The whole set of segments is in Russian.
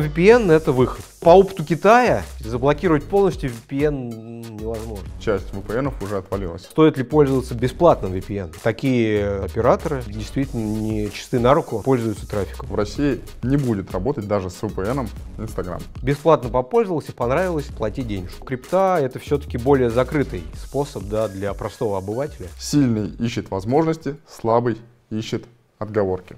VPN это выход. По опыту Китая заблокировать полностью VPN невозможно. Часть VPN уже отвалилась. Стоит ли пользоваться бесплатным VPN? Такие операторы действительно не чисты на руку, пользуются трафиком. В России не будет работать даже с VPN Instagram. Бесплатно попользовался, понравилось, плати денежку. Крипта это все-таки более закрытый способ да, для простого обывателя. Сильный ищет возможности, слабый ищет отговорки.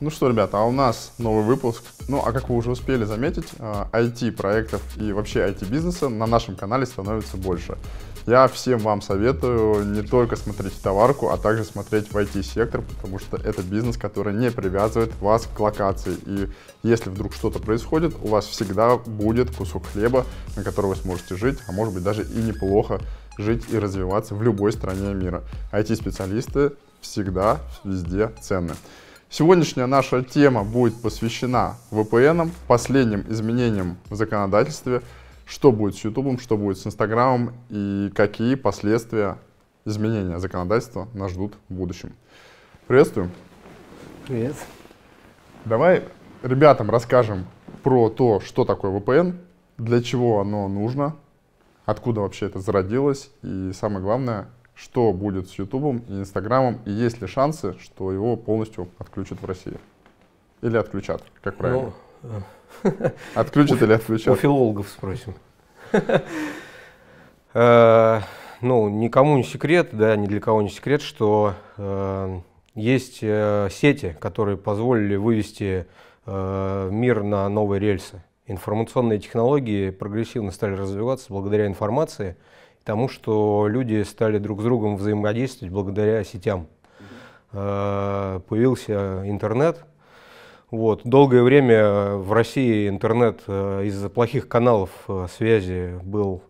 Ну что, ребята, а у нас новый выпуск. Ну, а как вы уже успели заметить, IT-проектов а, и вообще IT-бизнеса на нашем канале становится больше. Я всем вам советую не только смотреть товарку, а также смотреть в IT-сектор, потому что это бизнес, который не привязывает вас к локации. И если вдруг что-то происходит, у вас всегда будет кусок хлеба, на который вы сможете жить, а может быть даже и неплохо жить и развиваться в любой стране мира. IT-специалисты всегда везде ценны. Сегодняшняя наша тема будет посвящена VPN, последним изменениям в законодательстве, что будет с YouTube, что будет с Инстаграмом и какие последствия изменения законодательства нас ждут в будущем. Приветствую. Привет. Давай ребятам расскажем про то, что такое VPN, для чего оно нужно, откуда вообще это зародилось и самое главное, что будет с Ютубом и Инстаграмом, и есть ли шансы, что его полностью отключат в России? Или отключат, как ну, правильно? Ну, отключат или отключат? У филологов спросим. Э, ну, никому не секрет, да, ни для кого не секрет, что э, есть сети, которые позволили вывести мир на новые рельсы. Информационные технологии прогрессивно стали развиваться благодаря информации – тому, что люди стали друг с другом взаимодействовать благодаря сетям. Э, появился интернет. Вот. Долгое время в России интернет э, из-за плохих каналов э, связи был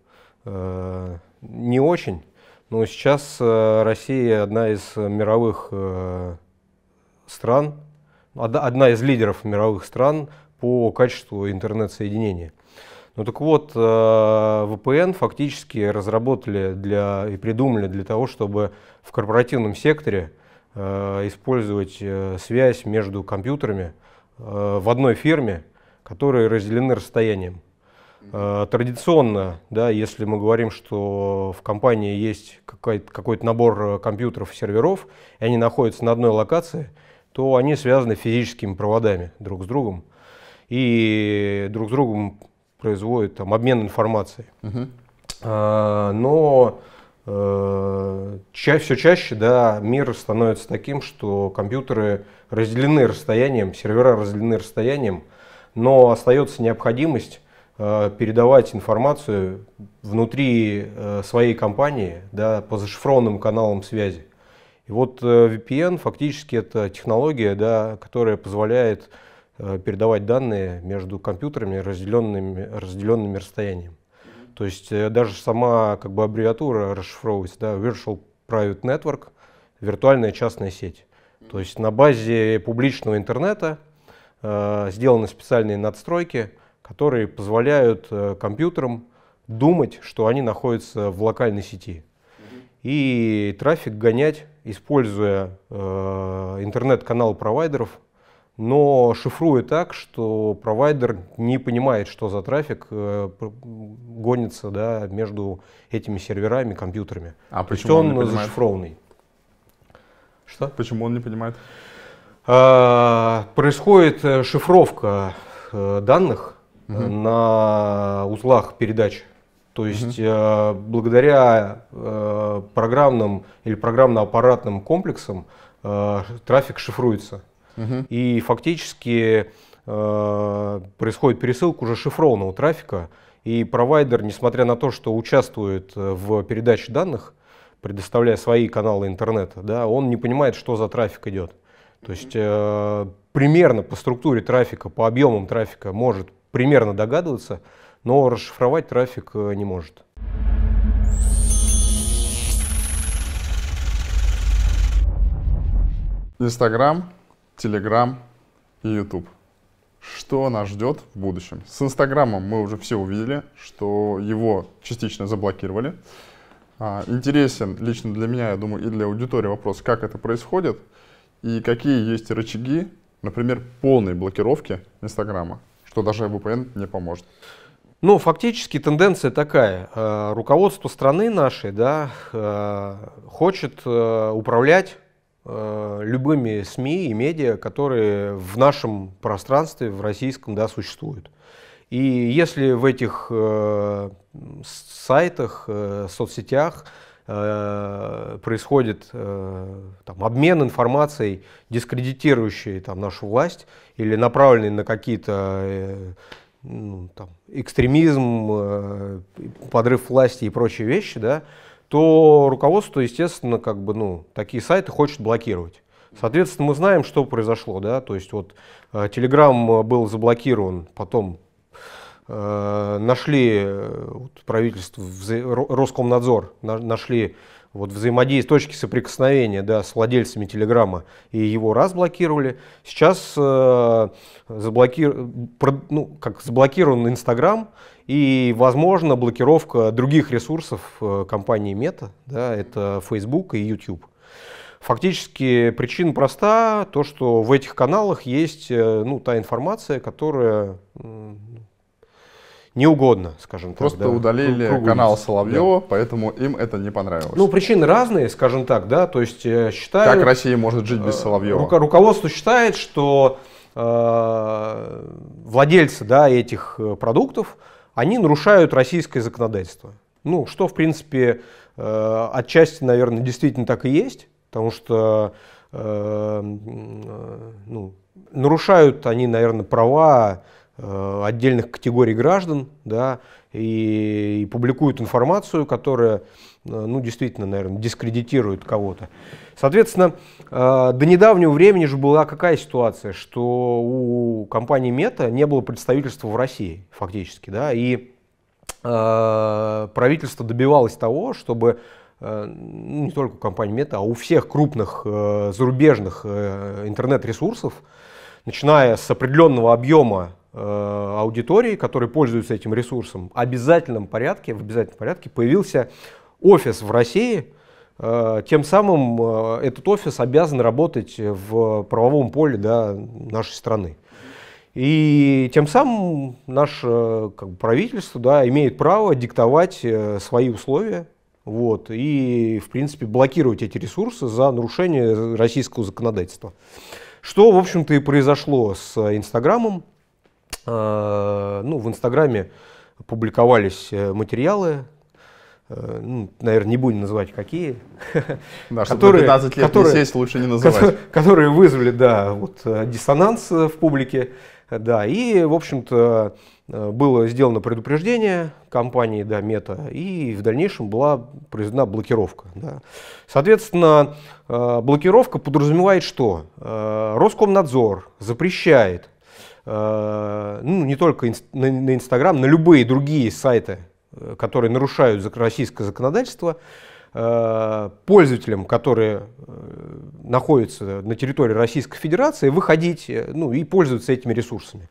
не очень, но сейчас Россия одна из мировых стран, одна из лидеров мировых стран по качеству интернет-соединения. Ну так вот, э, VPN фактически разработали для, и придумали для того, чтобы в корпоративном секторе э, использовать э, связь между компьютерами в одной фирме, которые разделены расстоянием. Традиционно, да, если мы говорим, что в компании есть какой-то какой набор компьютеров и серверов, и они находятся на одной локации, то они связаны физическими проводами друг с другом. И друг с другом производит там, обмен информацией. Угу. А, но э, ча все чаще да, мир становится таким, что компьютеры разделены расстоянием, сервера разделены расстоянием, но остается необходимость э, передавать информацию внутри э, своей компании да, по зашифрованным каналам связи. И вот э, VPN фактически это технология, да, которая позволяет Э, передавать данные между компьютерами, разделенными, разделенными расстоянием. То есть э, даже сама как бы, аббревиатура расшифровывается, да, Virtual Private Network, виртуальная частная сеть. То есть на базе публичного интернета э, сделаны специальные надстройки, которые позволяют э, компьютерам думать, что они находятся в локальной сети. И трафик гонять, используя э, интернет-канал провайдеров но шифрует так, что провайдер не понимает, что за трафик э, гонится да, между этими серверами, компьютерами. А То почему он, он зашифрованный. Что? Почему он не понимает? А, происходит э, шифровка э, данных угу. на узлах передач. То есть угу. благодаря программным или программно-аппаратным комплексам трафик шифруется. Угу. И фактически э, происходит пересылка уже шифрованного трафика. И провайдер, несмотря на то, что участвует э, в передаче данных, предоставляя свои каналы интернета, да, он не понимает, что за трафик идет. То есть э, примерно по структуре трафика, по объемам трафика может примерно догадываться, но расшифровать трафик э, не может. Инстаграм Телеграм и Ютуб. Что нас ждет в будущем? С Инстаграмом мы уже все увидели, что его частично заблокировали. А, интересен лично для меня, я думаю, и для аудитории вопрос, как это происходит и какие есть рычаги, например, полной блокировки Инстаграма, что даже VPN не поможет. Ну, фактически тенденция такая. А, руководство страны нашей да, а, хочет управлять Э, любыми СМИ и медиа, которые в нашем пространстве, в российском, да, существуют. И если в этих э, сайтах, э, соцсетях э, происходит э, там, обмен информацией, дискредитирующей там, нашу власть или направленный на какие-то э, ну, там, экстремизм, э, подрыв власти и прочие вещи, да, э, то руководство, естественно, как бы, ну, такие сайты хочет блокировать. Соответственно, мы знаем, что произошло, да, то есть вот э, Telegram э, был заблокирован, потом э, нашли э, вот, правительство, Роскомнадзор на, нашли вот взаимодействие, точки соприкосновения да, с владельцами Телеграма, и его разблокировали. Сейчас э, заблокир... ну, как заблокирован Инстаграм, и, возможно, блокировка других ресурсов э, компании Meta, да, это Facebook и YouTube. Фактически причина проста, то, что в этих каналах есть э, ну, та информация, которая неугодна, скажем Просто так. Просто да, удалили круглый. канал Соловьева, да. поэтому им это не понравилось. Ну, причины разные, скажем так, да, то есть э, считают... Как Россия может жить без Соловьева? Ру руководство считает, что э, владельцы да, этих продуктов они нарушают российское законодательство. Ну, что, в принципе, э, отчасти, наверное, действительно так и есть, потому что э, э, ну, нарушают они, наверное, права отдельных категорий граждан, да, и, и публикуют информацию, которая, ну, действительно, наверное, дискредитирует кого-то. Соответственно, э, до недавнего времени же была какая ситуация, что у компании Мета не было представительства в России фактически, да, и э, правительство добивалось того, чтобы э, ну, не только у компании Мета, а у всех крупных зарубежных интернет-ресурсов, начиная с определенного объема аудитории, которые пользуются этим ресурсом, в обязательном порядке, в обязательном порядке появился офис в России – Э, тем самым э, этот офис обязан работать в правовом поле да, нашей страны. И тем самым наше как бы, правительство да, имеет право диктовать э, свои условия вот, и, в принципе, блокировать эти ресурсы за нарушение российского законодательства. Что, в общем-то, и произошло с Инстаграмом. Ну, в Инстаграме публиковались материалы Э, ну, наверное, не будем называть какие, да, которые, 15 лет которые, не сесть, лучше не называть. которые вызвали, да, вот э, диссонанс э, в публике, да, и, в общем-то, было сделано предупреждение компании, да, Мета, и в дальнейшем была произведена блокировка, да. Соответственно, блокировка подразумевает что? Роскомнадзор запрещает, ну, не только на Инстаграм, на любые другие сайты которые нарушают российское законодательство, э, пользователям, которые э, находятся на территории Российской Федерации, выходить э, ну, и пользоваться этими ресурсами.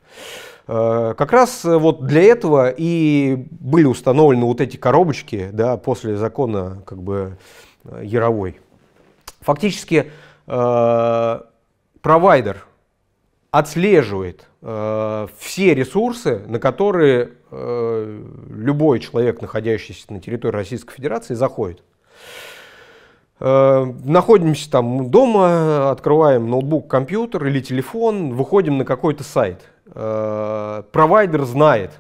Как раз вот для этого и были установлены вот эти коробочки да, после закона как бы Яровой. Фактически провайдер отслеживает все ресурсы, на которые Э, любой человек, находящийся на территории Российской Федерации, заходит. Э, находимся там дома, открываем ноутбук, компьютер или телефон, выходим на какой-то сайт. Э, провайдер знает,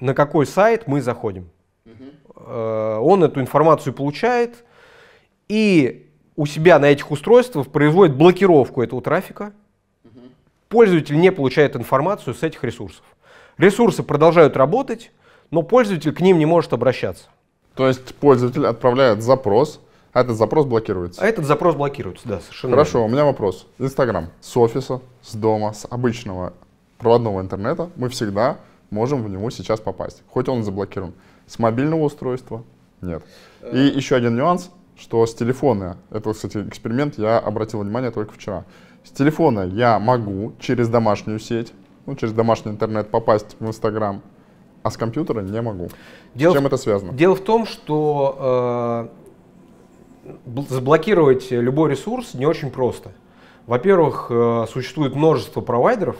на какой сайт мы заходим. он эту информацию получает и у себя на этих устройствах производит блокировку этого трафика. Пользователь не получает информацию с этих ресурсов. Ресурсы продолжают работать, но пользователь к ним не может обращаться. То есть пользователь отправляет запрос, а этот запрос блокируется? А этот запрос блокируется, да, совершенно. Хорошо, верно. у меня вопрос. Инстаграм. С офиса, с дома, с обычного проводного интернета мы всегда можем в него сейчас попасть, хоть он заблокирован. С мобильного устройства нет. И э. еще один нюанс, что с телефона, это, кстати, эксперимент, я обратил внимание только вчера. С телефона я могу через домашнюю сеть ну, через домашний интернет попасть в Инстаграм, а с компьютера не могу. Дело с чем это связано? Дело в том, что э, заблокировать любой ресурс не очень просто. Во-первых, э, существует множество провайдеров,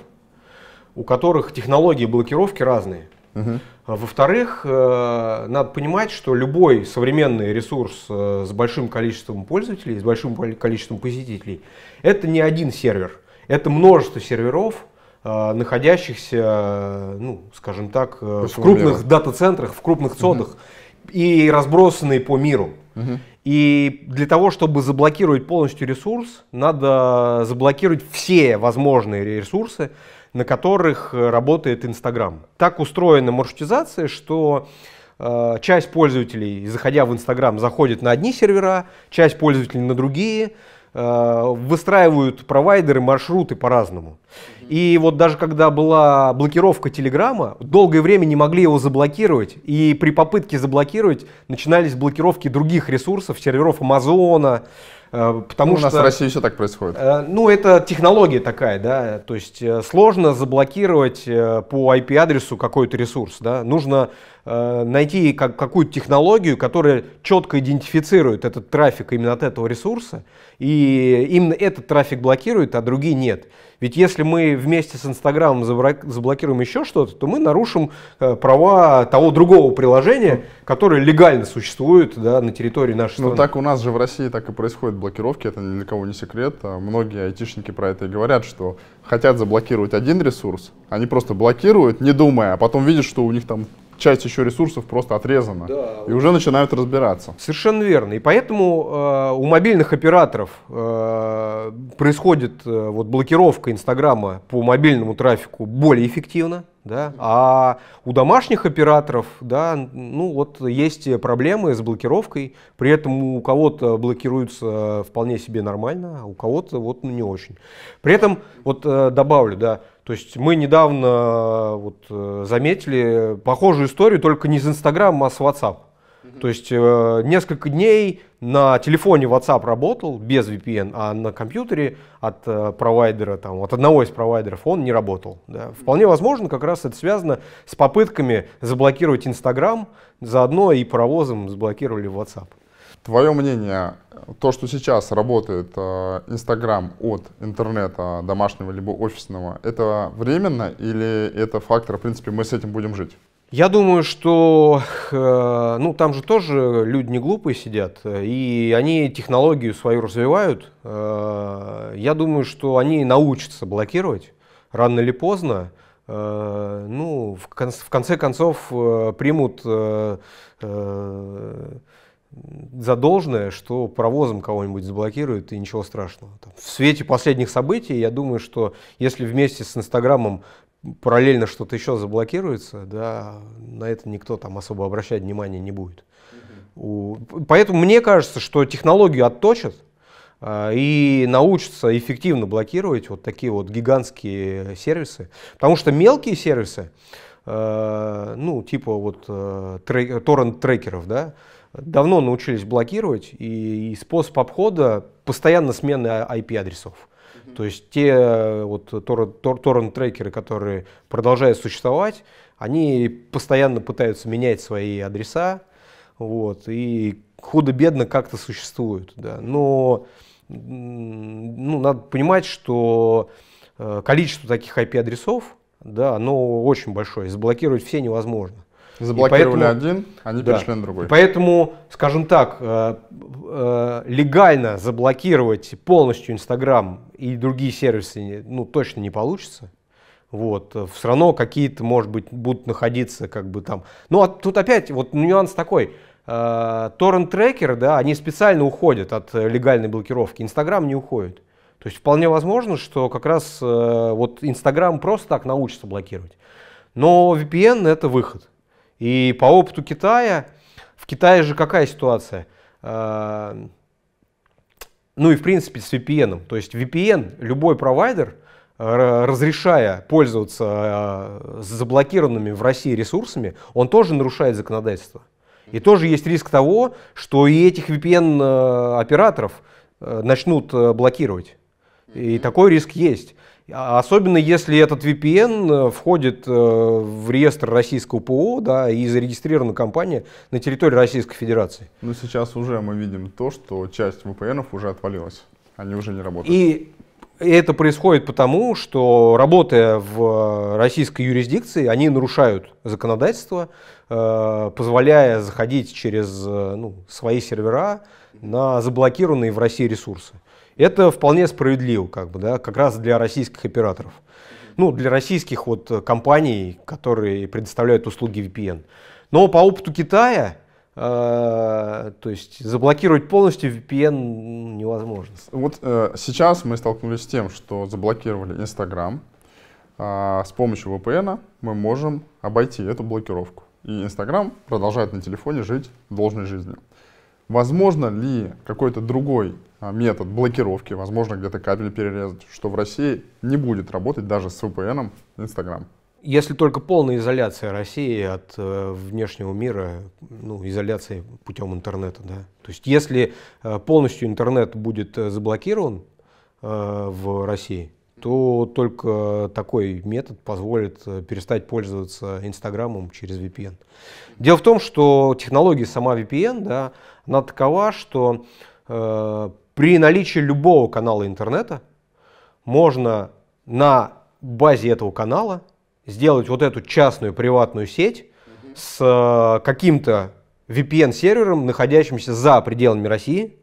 у которых технологии блокировки разные. Угу. Во-вторых, э, надо понимать, что любой современный ресурс э, с большим количеством пользователей, с большим количеством посетителей, это не один сервер. Это множество серверов, Э, находящихся, ну, скажем так, э, в крупных дата-центрах, в крупных цодах угу. и разбросанные по миру. Угу. И для того, чтобы заблокировать полностью ресурс, надо заблокировать все возможные ресурсы, на которых э, работает Инстаграм. Так устроена маршрутизация, что э, часть пользователей, заходя в Инстаграм, заходит на одни сервера, часть пользователей на другие – Э, выстраивают провайдеры маршруты по-разному. И вот даже когда была блокировка Телеграма, долгое время не могли его заблокировать. И при попытке заблокировать начинались блокировки других ресурсов, серверов Амазона. Э, потому ну, что, у нас в России все так происходит. Э, ну, это технология такая, да. То есть сложно заблокировать по IP-адресу какой-то ресурс. Да? Нужно Э, найти как, какую-то технологию, которая четко идентифицирует этот трафик именно от этого ресурса, и именно этот трафик блокирует, а другие нет. Ведь если мы вместе с Инстаграмом заблокируем еще что-то, то мы нарушим э, права того другого приложения, которое легально существует да, на территории нашей ну, страны. Ну так у нас же в России так и происходят блокировки, это ни для кого не секрет. А многие айтишники про это и говорят, что хотят заблокировать один ресурс, они просто блокируют, не думая, а потом видят, что у них там часть еще ресурсов просто отрезана. Да. И уже начинают разбираться. Совершенно верно. И поэтому э, у мобильных операторов э, происходит э, вот блокировка Инстаграма по мобильному трафику более эффективно. Да? А у домашних операторов, да, ну вот есть проблемы с блокировкой, при этом у кого-то блокируется вполне себе нормально, а у кого-то вот ну, не очень. При этом, вот э, добавлю, да, то есть мы недавно э, вот, э, заметили похожую историю, только не из Инстаграма, а с WhatsApp. То есть э, несколько дней на телефоне WhatsApp работал без VPN, а на компьютере от э, провайдера, там, от одного из провайдеров он не работал. Да. Вполне возможно, как раз это связано с попытками заблокировать Инстаграм, заодно и паровозом заблокировали WhatsApp. Твое мнение, то, что сейчас работает э, Инстаграм э, от интернета домашнего либо офисного, это временно или это фактор, в принципе, мы с этим будем жить? Я думаю, что э, ну, там же тоже люди не глупые сидят, э, и они технологию свою развивают. Э, я думаю, что они научатся блокировать рано или поздно. Э, ну, в, кон в конце концов э, примут задолженное, что провозом кого-нибудь заблокируют, и ничего страшного. Там, в свете последних событий, я думаю, что если вместе с Инстаграмом параллельно что-то еще заблокируется, да, на это никто там особо обращать внимания не будет. У... Поэтому мне кажется, что технологию отточат а, и научатся эффективно блокировать вот такие вот гигантские сервисы. Потому что мелкие сервисы, Э, ну, типа вот э, торрент-трекеров, да, давно научились блокировать, и, и способ обхода постоянно смены IP-адресов. А, То есть те э, вот торрент-трекеры, которые продолжают существовать, они постоянно пытаются менять свои адреса, вот, и худо-бедно как-то существуют, да. Но ну, надо понимать, что количество таких IP-адресов да, но очень большой. Заблокировать все невозможно. Заблокировали поэтому, один, они да, перешли на другой. Поэтому, скажем так, э, э, легально заблокировать полностью Инстаграм и другие сервисы ну, точно не получится. Вот, э, все равно какие-то, может быть, будут находиться как бы там. Ну, а тут опять вот нюанс такой. Торрент-трекеры, да, они специально уходят от легальной блокировки. Инстаграм не уходит. То есть вполне возможно, что как раз э, вот Инстаграм просто так научится блокировать. Но VPN это выход. И по опыту Китая, в Китае же какая ситуация? Э, ну и в принципе с VPN. То есть VPN, любой провайдер, разрешая пользоваться э, заблокированными в России ресурсами, он тоже нарушает законодательство. И тоже есть риск того, что и этих VPN-операторов э, э, начнут блокировать. И такой риск есть. А особенно если этот VPN э, входит э, в реестр российского ПО да, и зарегистрирована компания на территории Российской Федерации. Ну, сейчас уже мы видим то, что часть VPN уже отвалилась. Они уже не работают. И это происходит потому, что работая в э, российской юрисдикции, они нарушают законодательство, позволяя заходить через ну, свои сервера на заблокированные в России ресурсы. Это вполне справедливо, как бы, да, как раз для российских операторов. Ну, для российских вот э, компаний, которые предоставляют услуги VPN. Но по опыту Китая, э, то есть заблокировать полностью VPN невозможно. Вот э, сейчас мы столкнулись с тем, что заблокировали Instagram. Э, с помощью VPN мы можем обойти эту блокировку. И Instagram продолжает на телефоне жить должной жизнью. Возможно ли какой-то другой а, метод блокировки, возможно, где-то кабель перерезать, что в России не будет работать даже с VPN Instagram? Если только полная изоляция России от э, внешнего мира, ну, изоляция путем интернета, да. То есть если э, полностью интернет будет э, заблокирован э, в России, то только такой метод позволит э, перестать пользоваться Инстаграмом через VPN. Дело в том, что технология сама VPN, да, она такова, что э, при наличии любого канала интернета можно на базе этого канала сделать вот эту частную приватную сеть с э, каким-то VPN-сервером, находящимся за пределами России.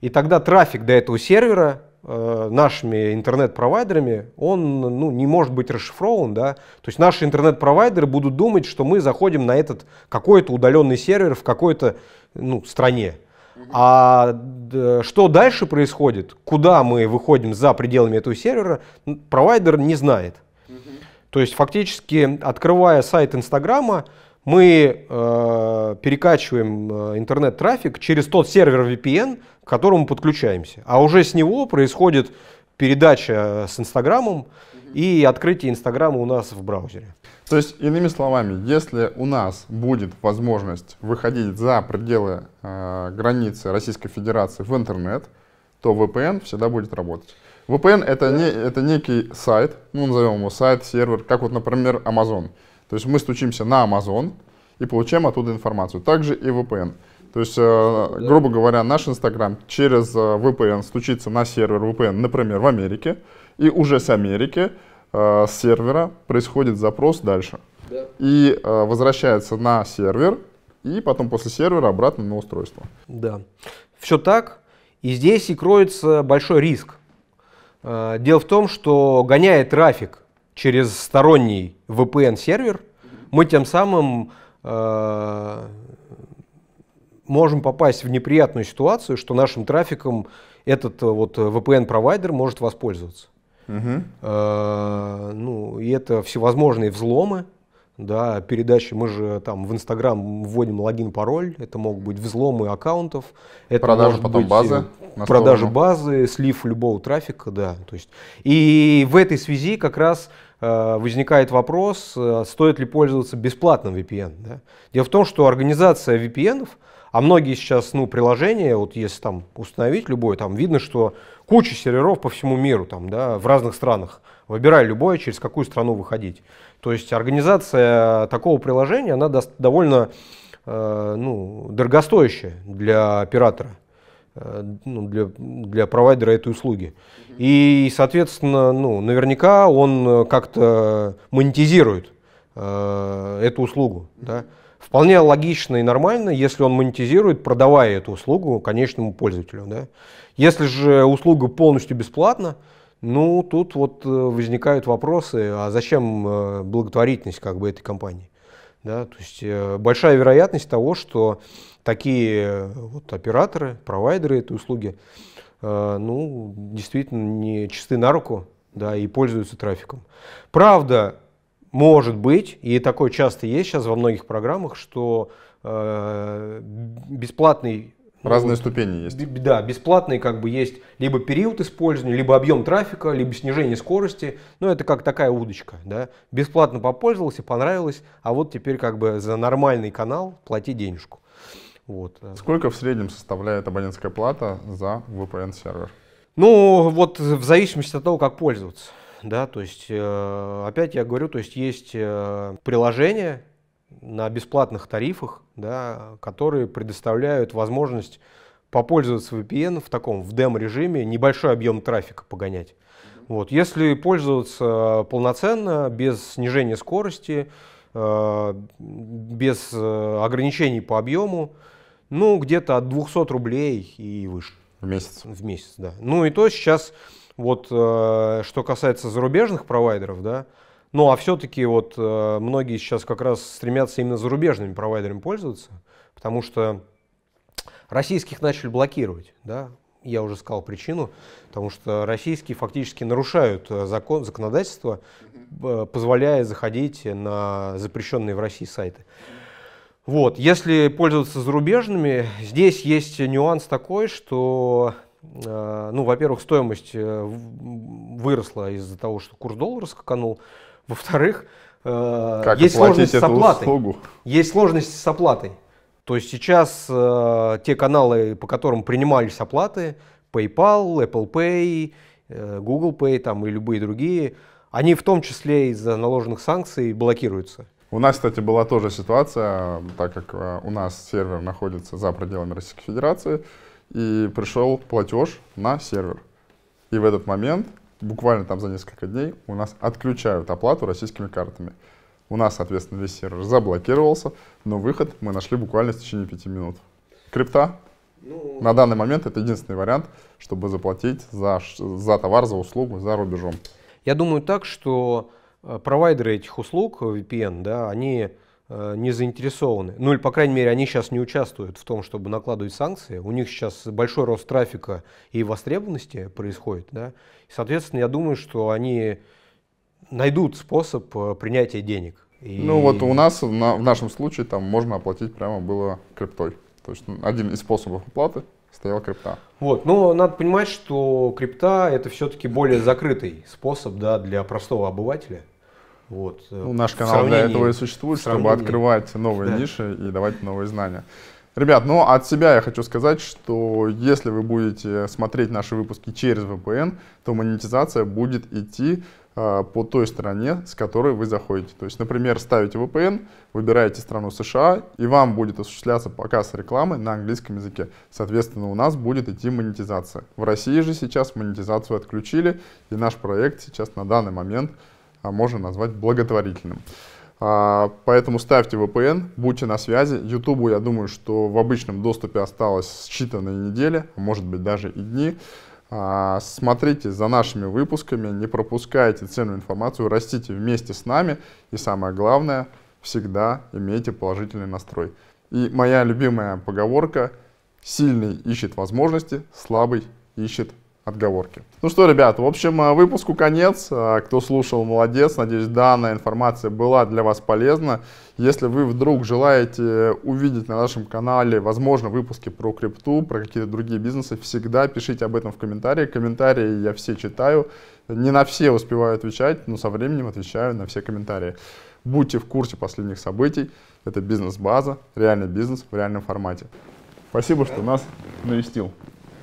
И тогда трафик до этого сервера Э, нашими интернет-провайдерами, он ну, не может быть расшифрован. Да? То есть наши интернет-провайдеры будут думать, что мы заходим на этот какой-то удаленный сервер в какой-то ну, стране. А что дальше происходит, куда мы выходим за пределами этого сервера, провайдер не знает. То есть фактически, открывая сайт Инстаграма, мы э, перекачиваем э, интернет-трафик через тот сервер VPN, к которому подключаемся. А уже с него происходит передача э, с Инстаграмом и открытие Инстаграма у нас в браузере. То есть, иными словами, если у нас будет возможность выходить за пределы э, границы Российской Федерации в интернет, то VPN всегда будет работать. VPN это, не, это некий сайт, ну назовем его сайт, сервер, как вот, например, Amazon. То есть мы стучимся на Amazon и получаем оттуда информацию. Также и VPN. То есть, э, грубо говоря, наш Инстаграм через э, VPN стучится на сервер VPN, например, в Америке, и уже с Америки э, с сервера происходит запрос дальше. Да. И э, возвращается на сервер, и потом после сервера обратно на устройство. Да, все так. И здесь и кроется большой риск. Э, дело в том, что гоняя трафик через сторонний VPN-сервер, мы тем самым э, можем попасть в неприятную ситуацию, что нашим трафиком этот э, вот э, VPN-провайдер может воспользоваться. Угу. Э, ну, и это всевозможные взломы, да, передачи, мы же там в Инстаграм вводим логин, пароль, это могут быть взломы аккаунтов, это продажа потом быть базы, э, продажа базы, слив любого трафика, да, то есть. И в этой связи как раз Э, возникает вопрос, э, стоит ли пользоваться бесплатным VPN. Да? Дело в том, что организация VPN, а многие сейчас ну, приложения, вот если там установить любое, там видно, что куча серверов по всему миру, там, да, в разных странах. Выбирай любое, через какую страну выходить. То есть организация такого приложения, она даст довольно э, ну, дорогостоящая для оператора. Э, ну, для, для провайдера этой услуги. И, соответственно, ну, наверняка он э, как-то монетизирует э, эту услугу. Да? Вполне логично и нормально, если он монетизирует, продавая эту услугу конечному пользователю. Да? Если же услуга полностью бесплатна, ну, тут вот э, возникают вопросы, а зачем благотворительность как бы этой компании? Да? То есть большая вероятность того, что такие вот операторы, провайдеры этой услуги, э, ну, действительно не чисты на руку, да, и пользуются трафиком. Правда, может быть, и такое часто есть сейчас во многих программах, что э, бесплатный ну, Разные ну, ступени есть. Да, бесплатный как бы есть либо период использования, либо объем трафика, либо снижение скорости. Ну, это как такая удочка, да. Бесплатно попользовался, понравилось, а вот теперь как бы за нормальный канал плати денежку. Вот. Э, Сколько в среднем составляет абонентская плата за VPN-сервер? Ну, вот в зависимости от того, как пользоваться. Да, то есть, э, опять я говорю, то есть есть э, приложения на бесплатных тарифах, да, которые предоставляют возможность попользоваться VPN в таком, в демо-режиме, небольшой объем трафика погонять. Вот. Если пользоваться полноценно, без снижения скорости, э, без э, ограничений по объему, ну, где-то от 200 рублей и выше. В месяц? В месяц, да. Ну и то сейчас, вот, э, что касается зарубежных провайдеров, да, ну а все-таки вот э, многие сейчас как раз стремятся именно зарубежными провайдерами пользоваться, потому что российских начали блокировать, да, я уже сказал причину, потому что российские фактически нарушают э, закон, законодательство, позволяя заходить на запрещенные в России сайты. Вот. Если пользоваться зарубежными, здесь есть нюанс такой, что, э, ну, во-первых, стоимость э, выросла из-за того, что курс доллара скаканул. Во-вторых, э, как есть сложность с оплатой. Услугу? Есть сложность с оплатой. То есть сейчас те каналы, по которым принимались оплаты, PayPal, Apple Pay, Google Pay там, и любые другие, они в том числе из-за наложенных санкций блокируются. У нас, кстати, была тоже ситуация, так как э, у нас сервер находится за пределами Российской Федерации, и пришел платеж на сервер. И в этот момент, буквально там за несколько дней, у нас отключают оплату российскими картами. У нас, соответственно, весь сервер заблокировался, но выход мы нашли буквально в течение пяти минут. Крипта ну, на данный момент это единственный вариант, чтобы заплатить за, за товар, за услугу, за рубежом. Я думаю так, что Э, провайдеры этих услуг э, VPN, да, они э, не заинтересованы. Ну или, по крайней мере, они сейчас не участвуют в том, чтобы накладывать санкции. У них сейчас большой рост трафика и востребованности происходит. Да? И, соответственно, я думаю, что они найдут способ принятия денег. И... Ну вот у нас, на, в нашем случае, там можно оплатить прямо было криптой. То есть ну, один из способов оплаты стояла крипта. Вот, но надо понимать, что крипта это все-таки более закрытый способ да, для простого обывателя. Вот. Э, ну, наш канал для этого и существует, чтобы открывать новые да. ниши и давать новые знания. Ребят, ну от себя я хочу сказать, что если вы будете смотреть наши выпуски через VPN, то монетизация будет идти э, по той стороне, с которой вы заходите. То есть, например, ставите VPN, выбираете страну США, и вам будет осуществляться показ рекламы на английском языке. Соответственно, у нас будет идти монетизация. В России же сейчас монетизацию отключили, и наш проект сейчас на данный момент – а можно назвать благотворительным. А, поэтому ставьте VPN, будьте на связи. Ютубу, я думаю, что в обычном доступе осталось считанные недели, а может быть, даже и дни. А, смотрите за нашими выпусками, не пропускайте ценную информацию, растите вместе с нами. И самое главное, всегда имейте положительный настрой. И моя любимая поговорка – сильный ищет возможности, слабый ищет отговорки. Ну что, ребят, в общем, э, выпуску конец. Э, кто слушал, молодец. Надеюсь, данная информация была для вас полезна. Если вы вдруг желаете увидеть на нашем канале, возможно, выпуски про крипту, про какие-то другие бизнесы, всегда пишите об этом в комментарии. Комментарии я все читаю. Не на все успеваю отвечать, но со временем отвечаю на все комментарии. Будьте в курсе последних событий. Это бизнес-база, реальный бизнес в реальном формате. Спасибо, что нас навестил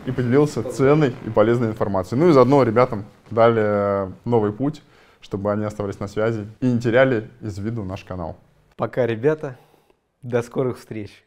и поделился ценной и полезной информацией. Ну и заодно ребятам дали э, новый путь, чтобы они оставались на связи и не теряли из виду наш канал. Пока, ребята. До скорых встреч.